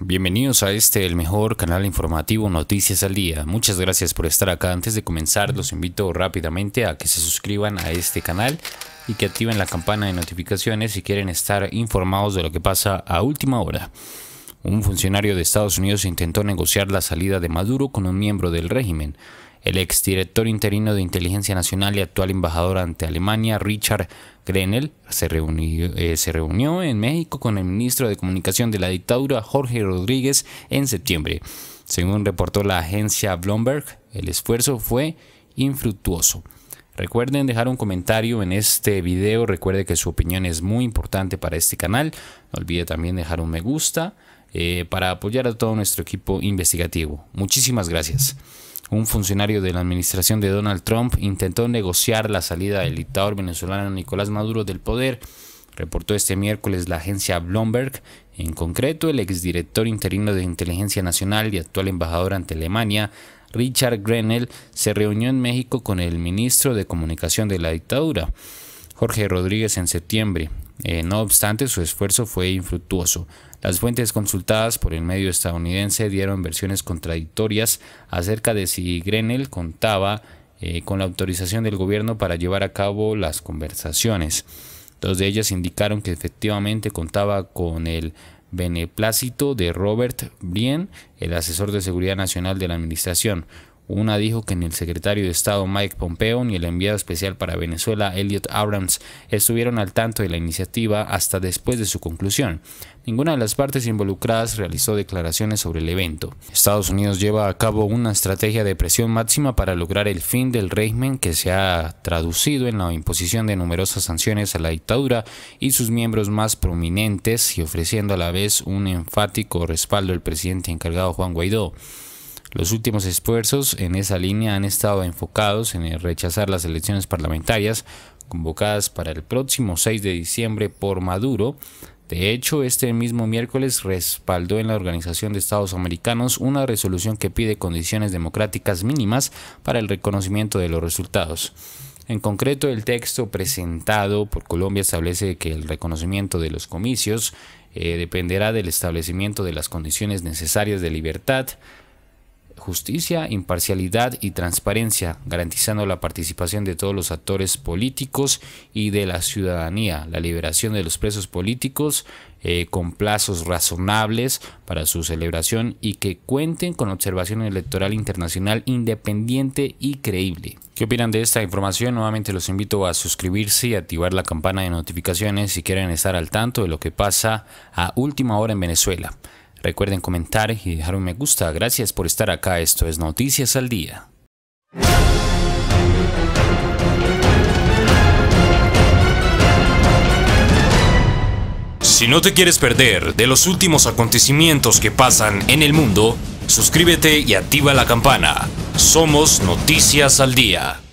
Bienvenidos a este, el mejor canal informativo Noticias al Día. Muchas gracias por estar acá. Antes de comenzar, los invito rápidamente a que se suscriban a este canal y que activen la campana de notificaciones si quieren estar informados de lo que pasa a última hora. Un funcionario de Estados Unidos intentó negociar la salida de Maduro con un miembro del régimen. El exdirector interino de Inteligencia Nacional y actual embajador ante Alemania, Richard Grenell, eh, se reunió, en México con el ministro de Comunicación de la dictadura, Jorge Rodríguez, en septiembre. Según reportó la agencia Bloomberg, el esfuerzo fue infructuoso. Recuerden dejar un comentario en este video, recuerde que su opinión es muy importante para este canal. No olvide también dejar un me gusta eh, para apoyar a todo nuestro equipo investigativo. Muchísimas gracias un funcionario de la administración de Donald Trump intentó negociar la salida del dictador venezolano Nicolás Maduro del poder, reportó este miércoles la agencia Bloomberg. En concreto, el exdirector interino de Inteligencia Nacional y actual embajador ante Alemania, Richard Grenell, se reunió en México con el ministro de Comunicación de la dictadura, Jorge Rodríguez, en septiembre. Eh, no obstante, su esfuerzo fue infructuoso. Las fuentes consultadas por el medio estadounidense dieron versiones contradictorias acerca de si Grenell contaba eh, con la autorización del gobierno para llevar a cabo las conversaciones. Dos de ellas indicaron que efectivamente contaba con el beneplácito de Robert Brien, el asesor de seguridad nacional de la administración, una dijo que ni el secretario de Estado Mike Pompeo ni el enviado especial para Venezuela Elliot Abrams estuvieron al tanto de la iniciativa hasta después de su conclusión. Ninguna de las partes involucradas realizó declaraciones sobre el evento. Estados Unidos lleva a cabo una estrategia de presión máxima para lograr el fin del régimen que se ha traducido en la imposición de numerosas sanciones a la dictadura y sus miembros más prominentes y ofreciendo a la vez un enfático respaldo al presidente encargado Juan Guaidó. Los últimos esfuerzos en esa línea han estado enfocados en rechazar las elecciones parlamentarias convocadas para el próximo 6 de diciembre por Maduro. De hecho, este mismo miércoles respaldó en la Organización de Estados Americanos una resolución que pide condiciones democráticas mínimas para el reconocimiento de los resultados. En concreto, el texto presentado por Colombia establece que el reconocimiento de los comicios eh, dependerá del establecimiento de las condiciones necesarias de libertad, justicia, imparcialidad y transparencia, garantizando la participación de todos los actores políticos y de la ciudadanía, la liberación de los presos políticos eh, con plazos razonables para su celebración y que cuenten con observación electoral internacional independiente y creíble. ¿Qué opinan de esta información? Nuevamente los invito a suscribirse y activar la campana de notificaciones si quieren estar al tanto de lo que pasa a última hora en Venezuela. Recuerden comentar y dejar un me gusta. Gracias por estar acá. Esto es Noticias al Día. Si no te quieres perder de los últimos acontecimientos que pasan en el mundo, suscríbete y activa la campana. Somos Noticias al Día.